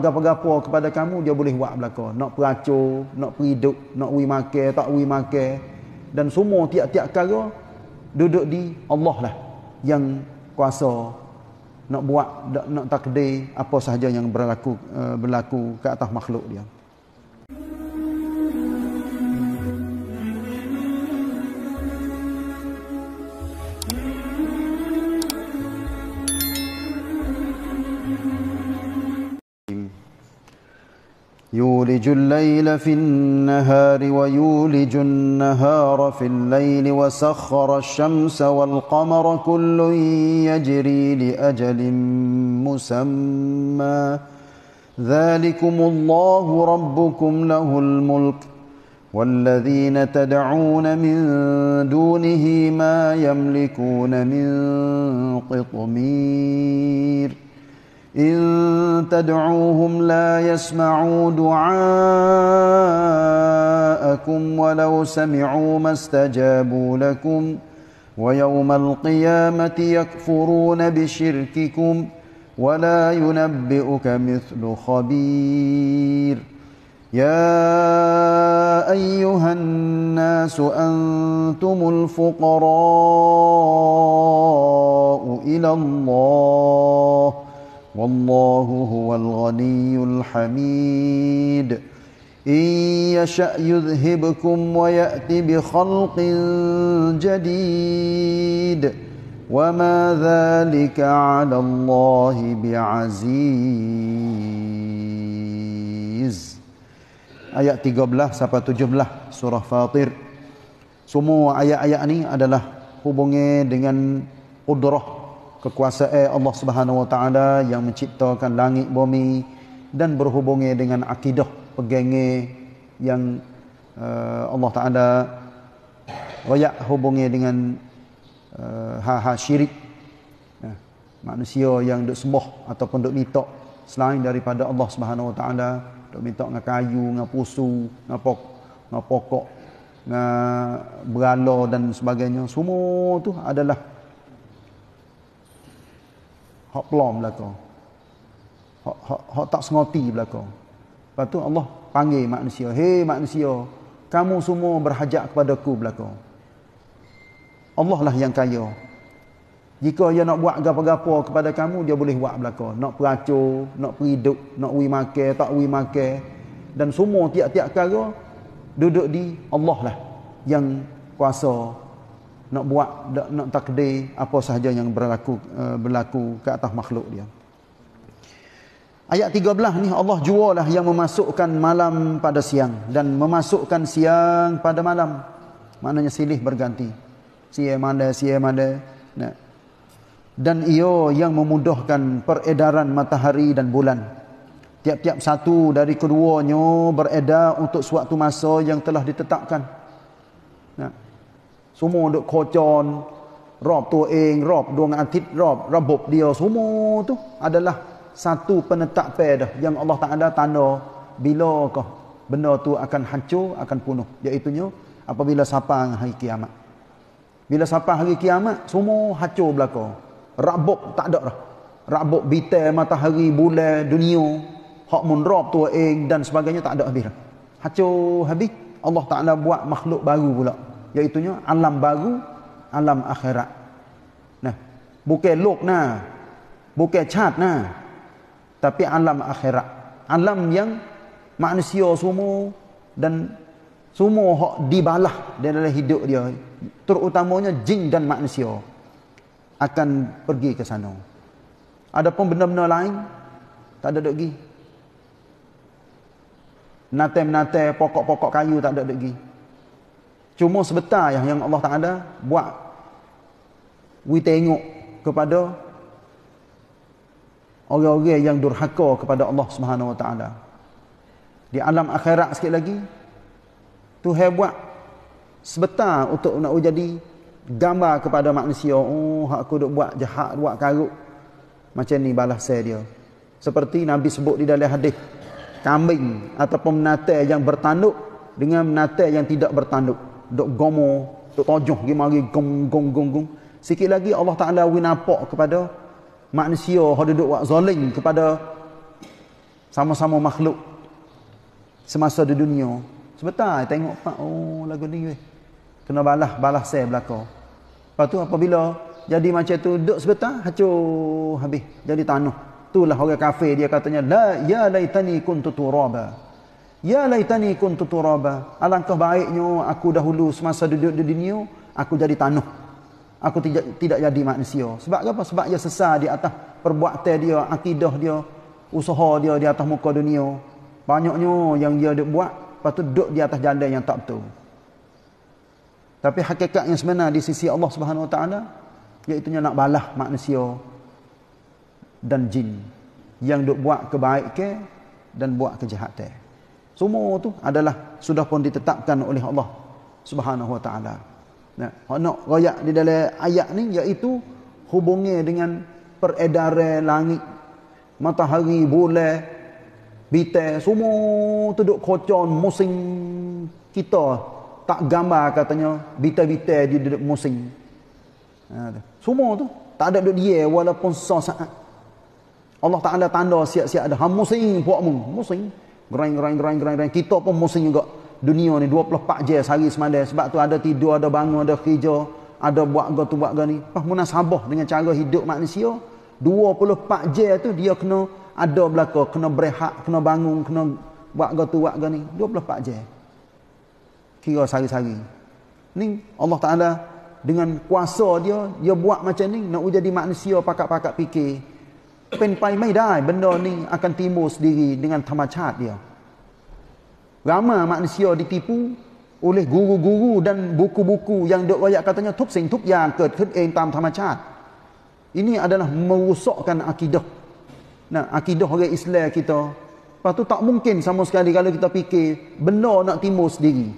gapo-gapo kepada kamu dia boleh buat belaka nak peracur nak periduk nak wi makan tak wi makan dan semua tiap-tiap perkara duduk di Allah lah yang kuasa nak buat nak takdir apa sahaja yang berlaku eh, berlaku ke atas makhluk dia يولج الليل في النهار ويولج النهار في الليل وسخر الشمس والقمر كل يجري لأجل مسمى ذلكم الله ربكم له الملك والذين تدعون من دونه ما يملكون من قطمير إن تدعوهم لا يسمعوا دعاءكم ولو سمعوا ما استجابوا لكم ويوم القيامة يكفرون بشرككم ولا ينبئك مثل خبير يا أيها الناس أنتم الفقراء إلى الله والله هو الغني الحميد إن يشأ يذهبكم ويأت بخلق جديد وما ذلك على الله بعزيز آيات 13 سبعة 17 سورة فاطر Semua ayat-ayat ni adalah hubungnya dengan udrah kekuasaan Allah Subhanahu Wa Taala yang menciptakan langit bumi dan berhubungnya dengan akidah pegangnya yang uh, Allah Taala royak hubungnya dengan uh, hal-hal syirik uh, manusia yang duk sembah ataupun duk mitok selain daripada Allah Subhanahu Wa Taala duk mitok dengan kayu dengan pusu dengan pokok dengan pokok dengan berala dan sebagainya semua tu adalah hak plom belakang. Hak hak hak tak sengoti belakang. Lepas tu Allah panggil manusia, "Hei manusia, kamu semua berhajat kepadaku belaka." Allah lah yang kaya. Jika dia nak buat gapa-gapa kepada kamu, dia boleh buat belakang. Nak peracur, nak periduk, nak wi makan, tak wi makan dan semua tiap-tiap perkara duduk di Allah lah yang kuasa nak buat nak, takdir apa sahaja yang berlaku eh, berlaku ke atas makhluk dia. Ayat 13 ni Allah jualah yang memasukkan malam pada siang dan memasukkan siang pada malam. Maknanya silih berganti. Siang mana siang mana. Nah. Dan ia yang memudahkan peredaran matahari dan bulan. Tiap-tiap satu dari keduanya beredar untuk suatu masa yang telah ditetapkan. สูโมโคจรรอบตัวเองรอบดวงอาทิตย์รอบระบบเดียวสูโมตุอาดัลละซาตูปนตะเปดยังอัลลอฮ์ตาอัลตานโนบิโลก็บนตัวอักันฮันโจอักันปุโนยาอิตุโนอัปบิลาสปังฮิกิยามะบิลาสปังฮิกิยามะสูโมฮันโจบลากอระบบตัดดะระบบบิเตมาตาฮิบุเลดุนิโอฮอกมุนรอบตัวเองดันสปังเกนยาตัดดะบิระฮันโจฮับิอัลลอฮ์ตาอัลบัวมัคลุบารูบุลา iaitu alam baru alam akhirat nah bukan lok nah bukan chat nah tapi alam akhirat alam yang manusia semua dan semua hak dibalah dalam hidup dia terutamanya jin dan manusia akan pergi ke sana adapun benda-benda lain tak ada lagi Nate-nate pokok-pokok kayu tak ada lagi Cuma sebentar yang yang Allah Taala buat. We tengok kepada orang-orang yang durhaka kepada Allah Subhanahu Wa Taala. Di alam akhirat sikit lagi Tuhan buat sebentar untuk nak jadi gambar kepada manusia oh hak aku duk buat jahat buat karut macam ni balas saya dia seperti nabi sebut di dalam hadis kambing ataupun menata yang bertanduk dengan menata yang tidak bertanduk dok gomo dok tojoh gi mari gom gom gom gom sikit lagi Allah Taala wi nampak kepada manusia hodo dok wak zalim kepada sama-sama makhluk semasa di dunia sebentar tengok pak oh lagu ni weh kena balah balas saya belaka lepas tu apabila jadi macam tu duduk sebentar hacu habis jadi tanah itulah orang kafir dia katanya la ya laitani kuntu turaba Ya laitani kuntu turaba. Alangkah baiknya aku dahulu semasa duduk di dunia, aku jadi tanah. Aku tidak tidak jadi manusia. Sebab apa? Sebab dia sesat di atas perbuatan dia, akidah dia, usaha dia di atas muka dunia. Banyaknya yang dia buat, lepas tu duduk di atas jalan yang tak betul. Tapi hakikatnya yang sebenar di sisi Allah Subhanahu Wa Taala iaitu nak balah manusia dan jin yang duk buat kebaikan dan buat kejahatan. Semua tu adalah sudah pun ditetapkan oleh Allah Subhanahu Wa Taala. Nah, ya, nak royak di dalam ayat ni iaitu hubungnya dengan peredaran langit, matahari, bulan, bintang, semua tu duk kocon musim kita tak gambar katanya bintang-bintang di dalam musim. Nah, ha, semua tu tak ada duk dia walaupun sesaat. Allah Taala tanda siap-siap ada ha, musim buatmu, musim. Grind, grind, grind, grind, grind. Kita pun musim juga. Dunia ni 24 je sehari semalam. Sebab tu ada tidur, ada bangun, ada kerja. Ada buat ke tu, buat ke ni. Pah, munasabah dengan cara hidup manusia. 24 je tu dia kena ada belakang. Kena berehat, kena bangun, kena buat ke tu, buat ke ni. 24 je. Kira sehari-sehari. Ni Allah Ta'ala dengan kuasa dia, dia buat macam ni. Nak jadi manusia pakat-pakat fikir. ป็นไปไม่ได้บันดอนี้ akan timbul sendiri dengan ธรรมชาติเดียว ramai manusia ditipu oleh guru-guru dan buku-buku yang dok wayak katanya ทุก sing ทุก yang เกิดขึ้นเองตามธรรมชาติ ini adalah merosakkan akidah nah akidah orang kita Lepas tak mungkin sama sekali kalau kita fikir benda nak timbul sendiri.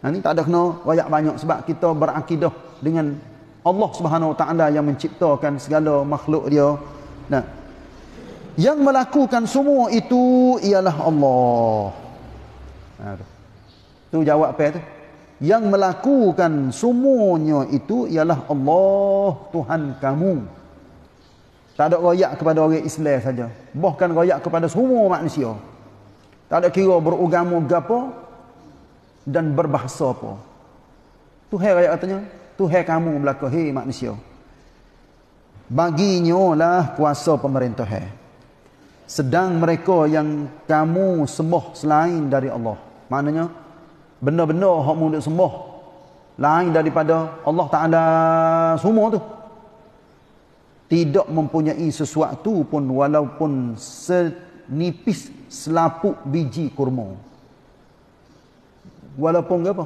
ini tak ada kena banyak sebab kita berakidah dengan Allah Subhanahu Wa Taala yang menciptakan segala makhluk dia. Nah. Yang melakukan semua itu ialah Allah. Nah, tu. tu jawab apa tu? Yang melakukan semuanya itu ialah Allah Tuhan kamu. Tak ada royak kepada orang Islam saja. Bahkan royak kepada semua manusia. Tak ada kira beragama gapo dan berbahasa apa. Tuhan royak katanya, Tuhan kamu berlaku, hei manusia. Baginya lah kuasa pemerintah. Sedang mereka yang kamu sembah selain dari Allah. Maknanya, benda-benda yang kamu sembah lain daripada Allah Ta'ala semua tu. Tidak mempunyai sesuatu pun walaupun senipis selapuk biji kurma. Walaupun apa?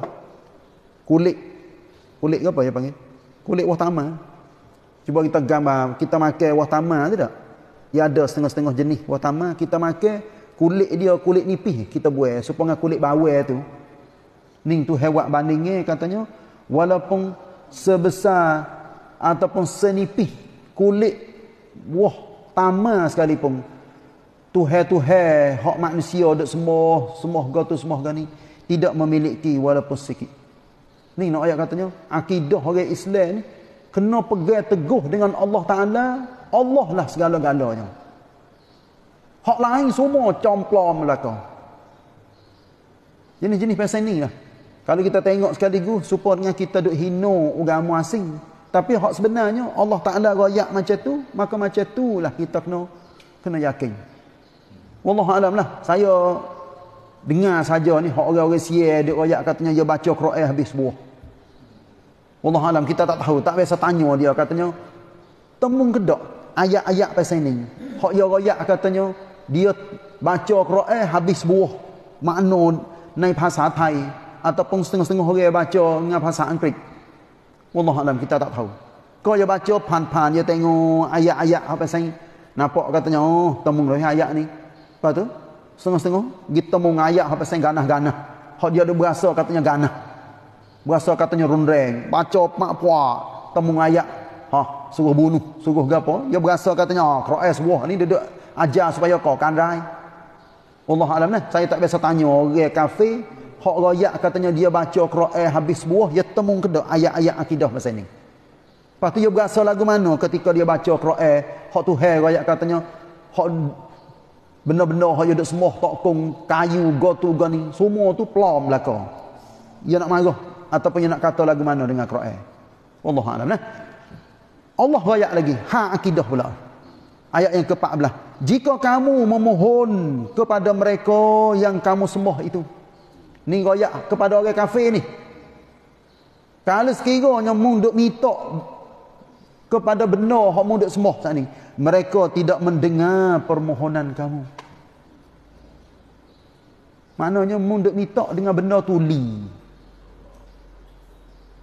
Kulit Kulit ke apa dia panggil? Kulit buah tamar. Cuba kita gambar, kita makan buah tamar tidak? Dia ada setengah-setengah jenis buah tamar. Kita makan kulit dia, kulit nipih kita buat. Supaya kulit bawah tu. Ning tu hewak bandingnya katanya. Walaupun sebesar ataupun senipih kulit buah tamar sekalipun. Tuhai tuhai hak manusia dok semua semua gatu semua gani tidak memiliki walaupun sikit. Ni nak ayat katanya, akidah orang Islam ni, kena pegang teguh dengan Allah Ta'ala, Allah lah segala-galanya. Hak lain semua complom lah Jenis-jenis pasal ni lah. Kalau kita tengok sekaligus, supaya dengan kita duk hino agama asing. Tapi hak sebenarnya, Allah Ta'ala rakyat macam tu, maka macam tu lah kita kena, kena yakin. Wallahualam lah. Saya Dengar saja ni hak orang-orang sial dia royak katanya dia ya, baca Quran habis buah. Wallah alam kita tak tahu, tak biasa tanya dia katanya temung kedak ayat-ayat pasal ni. Hak dia royak katanya dia baca Quran habis buah. Makna naik bahasa Thai ataupun setengah-setengah orang baca dengan bahasa Inggeris. Wallah alam kita tak tahu. Kau dia baca pan-pan dia tengok ayat-ayat apa sahih. Nampak katanya oh temung royak ayat ni. Apa tu? setengah-setengah kita mau ngayak apa saya ganah-ganah hak dia ada berasa katanya ganah berasa katanya rundreng baca mak puak temu ngayak ha suruh bunuh suruh gapo dia berasa katanya ah, kroes wah ni dia ajar supaya kau kandai Allah alam lah saya tak biasa tanya orang kafe hak royak katanya dia baca kroes habis buah dia temu kedo ayat-ayat akidah masa ni lepas tu dia berasa lagu mana ketika dia baca kroes hak tu hai royak katanya hak Benda-benda, hanya duduk semua tak kayu, gotu, gani. Semua tu plom lah kau. Dia ya nak marah. Ataupun dia ya nak kata lagu mana dengan Quran. Allah Alam. Nah. Allah rakyat lagi. Ha akidah pula. Ayat yang ke-14. Jika kamu memohon kepada mereka yang kamu sembah itu. Ni rakyat kepada orang kafir ni. Kalau sekiranya mung duk mitok kepada benar hak muda semua sat ni mereka tidak mendengar permohonan kamu maknanya muda minta dengan benda tuli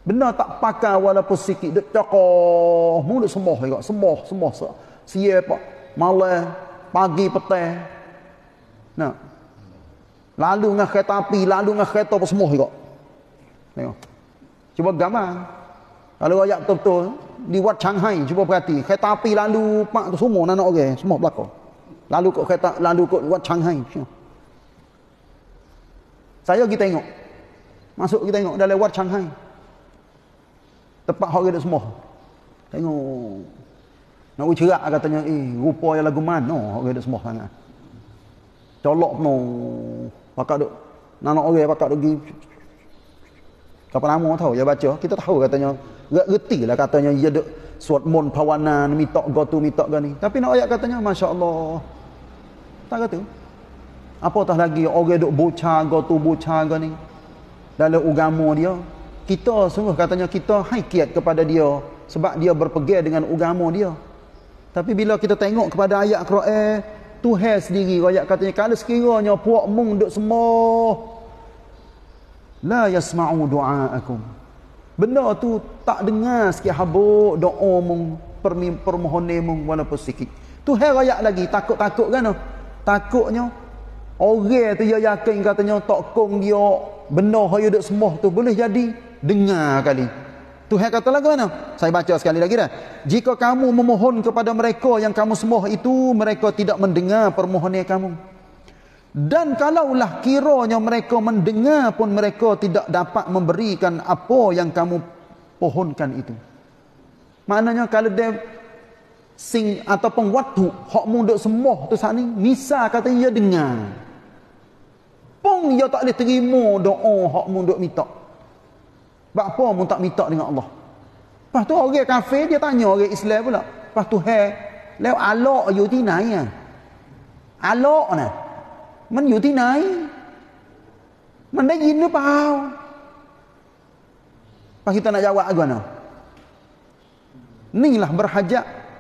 benda tak pakai walaupun sikit Duk cakoh muda semua juga semua semua sa siapa malam pagi petang nah lalu dengan kereta api lalu dengan kereta apa semua juga tengok cuba gambar kalau ayat betul-betul di wat Shanghai cuba perhati kereta api lalu pak tu semua nanak orang okay, semua belako lalu kok kereta lalu kok wat Shanghai saya pergi tengok masuk kita tengok dalam wat Shanghai tempat orang semua tengok nak no, ucerak katanya eh rupa yang lagu mana orang ada semua sangat colok no pakak duk nanak orang pakak duk pergi siapa nama tahu dia baca kita tahu katanya Gak reti lah katanya ia ya, duk suat mon pawanan, mitok gotu, mitok go Tapi nak ayat katanya, Masya Allah. Tak kata. Apa tak lagi orang duk bocah gotu bocah go ni. Dalam ugamu dia. Kita sungguh katanya kita haikiat kepada dia. Sebab dia berpegir dengan ugamu dia. Tapi bila kita tengok kepada ayat Quran, eh, Tuhan sendiri ayat katanya, kalau sekiranya puak mung duk semua, la yasma'u du'a'akum. Benda tu tak dengar sikit habuk doa mung permohonan mung walaupun sikit. Tu hai rakyat lagi takut-takut kan no? Takutnya orang tu dia yakin katanya tak kong dia benda hayu dak semua tu boleh jadi dengar kali. Tu hai kata lagu mana? Saya baca sekali lagi dah. Jika kamu memohon kepada mereka yang kamu semua itu mereka tidak mendengar permohonan kamu. Dan kalaulah kiranya mereka mendengar pun mereka tidak dapat memberikan apa yang kamu pohonkan itu. Maknanya kalau dia sing ataupun waktu hak munduk semua tu sani misa kata ia dengar. Pun dia tak boleh terima doa hak munduk minta. Sebab apa mu tak minta dengan Allah? Lepas tu orang kafir dia tanya orang Islam pula. Lepas tu hai, lew alok yu tinai ya. Alok nah. มันอยู่ที่ไหนมันได้ยินหรือเปล่าปาคิตนะยาวะกันเนี่ยนี่ล่ะบรหัจ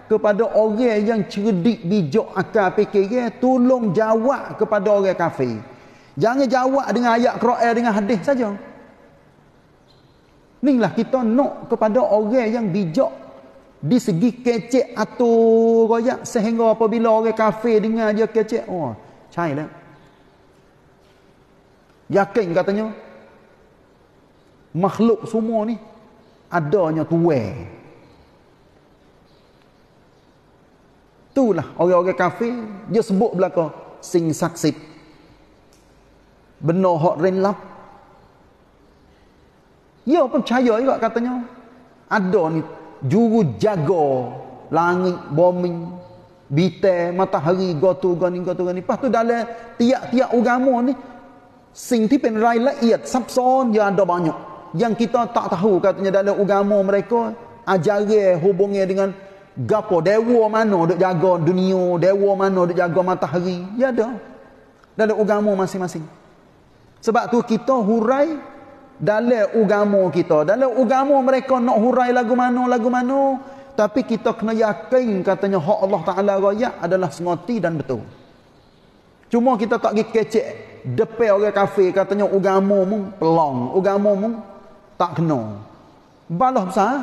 ก็ปะดอโอเยังชื่อดิบิจอักาเปเกเยตุลงจาวะก็ปะดอโอเยคาเฟ่ยังจาวะดึงอายะครอเอดึงฮัดดิซะจงนี่ล่ะคิตนะก็ปะดอโอเยังบิจอ di segi kecek atau goyak sehingga apabila orang kafir dengar dia kecek oh cai lah Yakin katanya makhluk semua ni adanya tuan. Itulah orang-orang kafir dia sebut belaka sing saksit. Benar hak renlap. Ya percaya juga katanya ada ni juru jaga langit bombing bintang matahari gotu gani gotu gani pastu dalam tiap-tiap agama ni Sinti pen rai la iat sapson ya ada banyak. Yang kita tak tahu katanya dalam agama mereka ajare hubungnya dengan gapo dewa mana duk jaga dunia, dewa mana duk jaga matahari, ya ada. Dalam agama masing-masing. Sebab tu kita hurai dalam agama kita. Dalam agama mereka nak hurai lagu mana, lagu mana. Tapi kita kena yakin katanya hak Allah Ta'ala raya adalah semati dan betul. Cuma kita tak pergi kecek depan orang kafe katanya agama mu pelong agama mu tak kena balas besar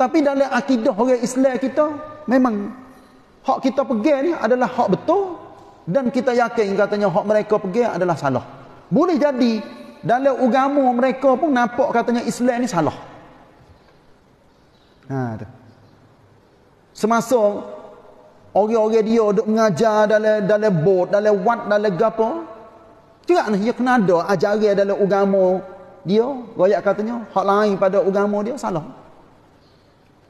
tapi dalam akidah orang Islam kita memang hak kita pegang ni adalah hak betul dan kita yakin katanya hak mereka pegang adalah salah boleh jadi dalam agama mereka pun nampak katanya Islam ni salah ha tu semasa orang-orang dia duk mengajar dalam dalam bot dalam wat dalam gapo Tu nak ia kena ada ajaran dalam agama dia, royak katanya, hak lain pada agama dia salah.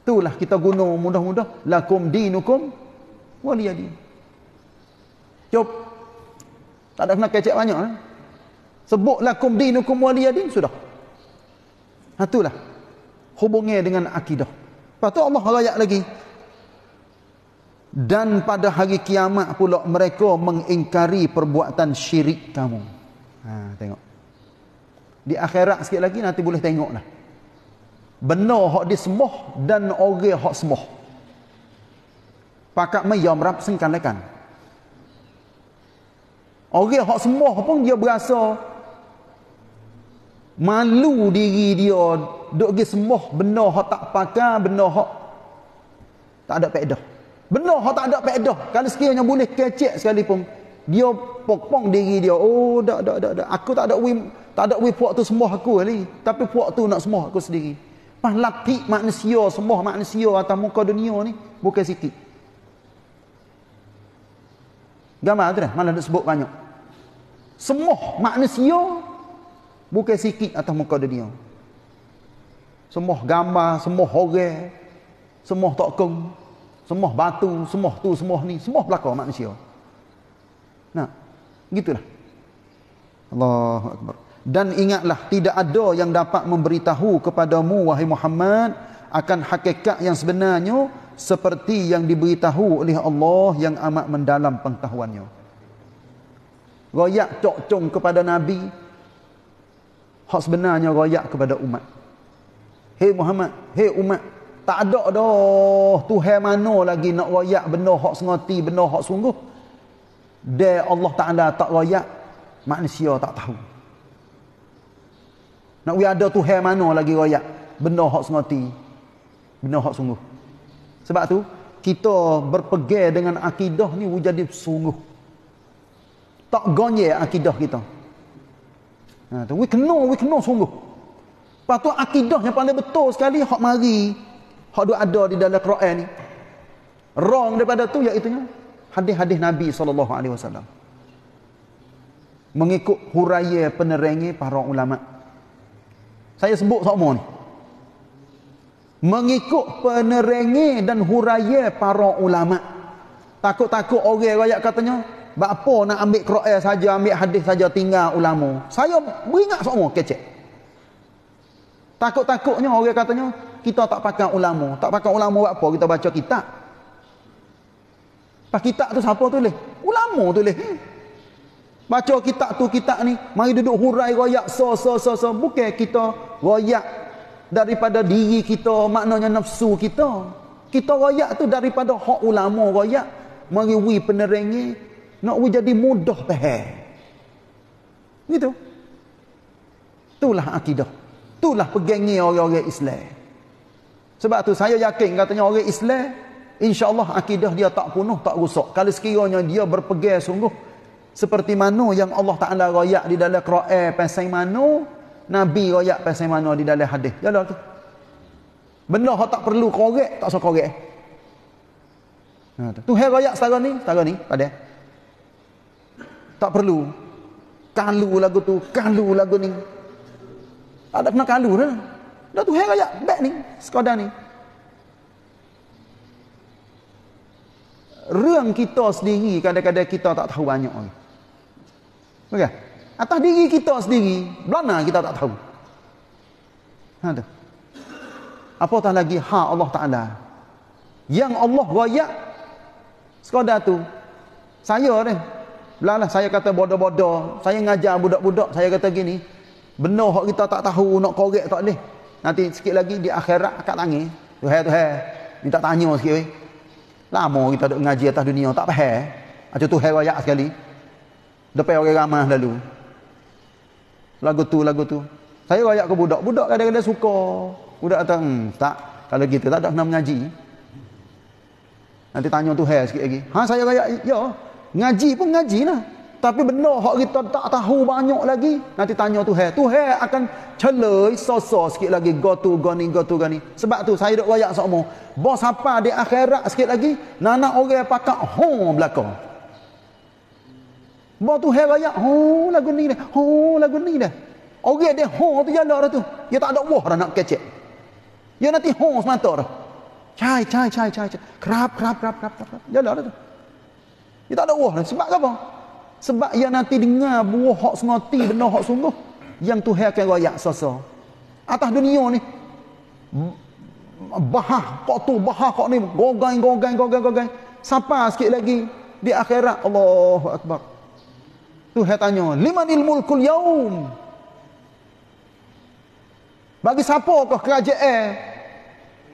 Itulah kita guna mudah-mudah lakum dinukum waliyadin. Cukup Tak ada kena kecek banyak eh. Sebut lakum dinukum waliyadin sudah. itulah. Hubungnya dengan akidah. Lepas tu Allah royak lagi dan pada hari kiamat pula mereka mengingkari perbuatan syirik kamu. Ha, tengok. Di akhirat sikit lagi nanti boleh tengoklah. Benar hak disembah dan orang hak sembah. Pakak mai yom rap sing kan Orang hak sembah pun dia berasa malu diri dia duk gi sembah benda tak pakai, benda hak tak ada faedah. Benar hak tak ada faedah. Kalau sekiranya boleh kecek sekali pun dia pokpong diri dia. Oh, dak dak dak dak. Aku tak ada wim, tak ada wim waktu sembah aku ali, tapi waktu nak sembah aku sendiri. Pas latih manusia sembah manusia atas muka dunia ni bukan sikit. Gambar tu dah, mana nak sebut banyak. Sembah manusia bukan sikit atas muka dunia. Sembah gambar, sembah orang, sembah tokong, semua batu, semua tu, semua ni, semua belakang manusia. Nah, gitulah. Allahu Akbar. Dan ingatlah, tidak ada yang dapat memberitahu kepadamu, wahai Muhammad, akan hakikat yang sebenarnya, seperti yang diberitahu oleh Allah yang amat mendalam pengetahuannya. Royak cocong kepada Nabi, hak sebenarnya royak kepada umat. Hei Muhammad, hei umat, tak ada dah Tuhan mana lagi nak wayak benda hak sengati, benda hak sungguh. Dia Allah Ta'ala tak wayak, manusia tak tahu. Nak wayak ada Tuhan mana lagi wayak benda hak sengati, benda hak sungguh. Sebab tu kita berpegang dengan akidah ni wujud sungguh. Tak gonye akidah kita. Ha, tu, we kena, we kena sungguh. Lepas tu akidah yang paling betul sekali hak mari Hak duk ada di dalam Quran ni. Wrong daripada tu iaitu hadis-hadis Nabi sallallahu alaihi wasallam. Mengikut huraya penerangi para ulama. Saya sebut semua ni. Mengikut penerangi dan huraya para ulama. Takut-takut orang rakyat katanya, Bak apa nak ambil Quran saja, ambil hadis saja tinggal ulama. Saya beringat semua kecek. Takut-takutnya orang katanya, kita tak pakai ulama. Tak pakai ulama buat apa? Kita baca kitab. Pak kitab tu siapa tu leh? Ulama tu leh. Baca kitab tu kitab ni, mari duduk hurai royak so so so so bukan kita royak daripada diri kita, maknanya nafsu kita. Kita royak tu daripada hak ulama royak. Mari wui penerengi nak wui jadi mudah pehe. Gitu. Itulah akidah. Itulah pegangnya orang-orang Islam. Sebab tu saya yakin katanya orang Islam, insya-Allah akidah dia tak punuh, tak rosak. Kalau sekiranya dia berpegang sungguh seperti mana yang Allah Taala royak di dalam Quran pasal mana, Nabi royak pasal mana di dalam hadis. Jalan tu. Benda hak tak perlu korek, tak usah korek. Ha, tu Tuhan royak setara ni, setara ni, pada. Tak perlu. Kalu lagu tu, kalu lagu ni. ada kena kalu dah. Kan? Dah tu Tuhan raya back ni sekadar ni. Ruang kita sendiri kadang-kadang kita tak tahu banyak lagi. Okay. Atas diri kita sendiri, belana kita tak tahu. Ha tu. Apatah lagi ha Allah Taala. Yang Allah raya sekadar tu. Saya ni. Belalah saya kata bodoh-bodoh, saya ngajar budak-budak, saya kata gini, benar hak kita tak tahu nak korek tak leh. Nanti sikit lagi di akhirat akan tangi. Tuhai tuhai. Minta tanya sikit. Eh. Lama kita duk ngaji atas dunia. Tak pahal. Macam tuhai wayak sekali. Depan orang ramah lalu. Lagu tu, lagu tu. Saya wayak ke budak. Budak kadang-kadang suka. Budak kata, hmm, tak. Kalau gitu tak ada kena mengaji. Nanti tanya tuhai sikit lagi. Ha saya wayak. Ya. Ngaji pun ngaji lah. Tapi benar hak kita tak tahu banyak lagi. Nanti tanya Tuhan. Tuhan akan celoi sosok sikit lagi. Go to, go ni, go to, go ni. Sebab tu saya duk wayak sokmo. Bos apa di akhirat sikit lagi. Nana orang pakak hong belakang. Bos Tuhan wayak hong oh, lagu ni dah. Hong oh, lagu ni dah. Orang dia hong tu jalan dah tu. Dia tak ada wah dah nak kecek. Dia nanti hong semata dah. Cai, cai, cai, cai, Krap krap krap krap krap. kerap. Jalan dah tu. Dia tak ada wah dah. Sebab apa? Sebab ia nanti dengar buah hak semati benda hak sungguh yang Tuhan akan royak sosa. Atas dunia ni bahah kok tu bahah kok ni gogang gogang gogang gogang. Sapa sikit lagi di akhirat Allahu akbar. Tuhan tanya, "Liman ilmul kul yaum?" Bagi siapa kau kerajaan?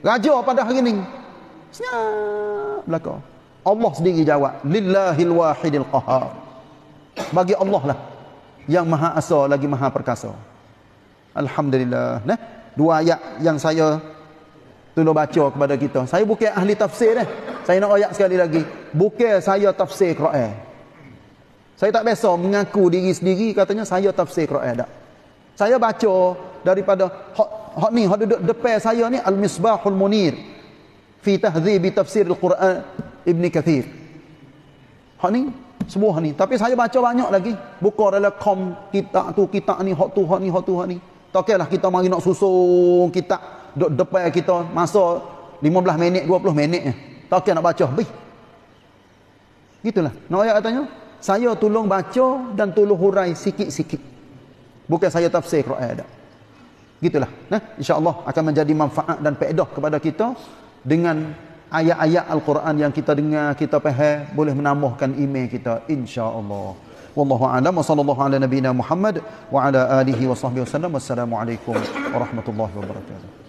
Raja pada hari ini. Senyap belaka. Allah sendiri jawab, "Lillahil wahidil qahar." bagi Allah lah yang maha asa lagi maha perkasa Alhamdulillah nah, dua ayat yang saya tolong baca kepada kita saya bukan ahli tafsir eh. saya nak ayat sekali lagi bukan saya tafsir Quran saya tak biasa mengaku diri sendiri katanya saya tafsir Quran tak saya baca daripada hak, hak ni hak duduk depan saya ni Al-Misbahul Munir fi tahdhibi tafsir Al-Quran Ibn Kathir hak ni semua ni tapi saya baca banyak lagi buka dalam kom kita tu kita ni hot tu hot ni hot tu hot ni tak okay lah kita mari nak susun kita duduk depan kita masa 15 minit 20 minit tak okay nak baca bih gitulah nak ayat katanya saya tolong baca dan tolong hurai sikit-sikit bukan saya tafsir Quran ada gitulah nah insyaallah akan menjadi manfaat dan faedah kepada kita dengan ayat-ayat Al-Quran yang kita dengar, kita faham, boleh menambahkan iman kita insya-Allah. Wallahu a'lam wa sallallahu ala nabiyyina Muhammad wa ala alihi wa sahbihi wasallam. Wassalamualaikum warahmatullahi wabarakatuh.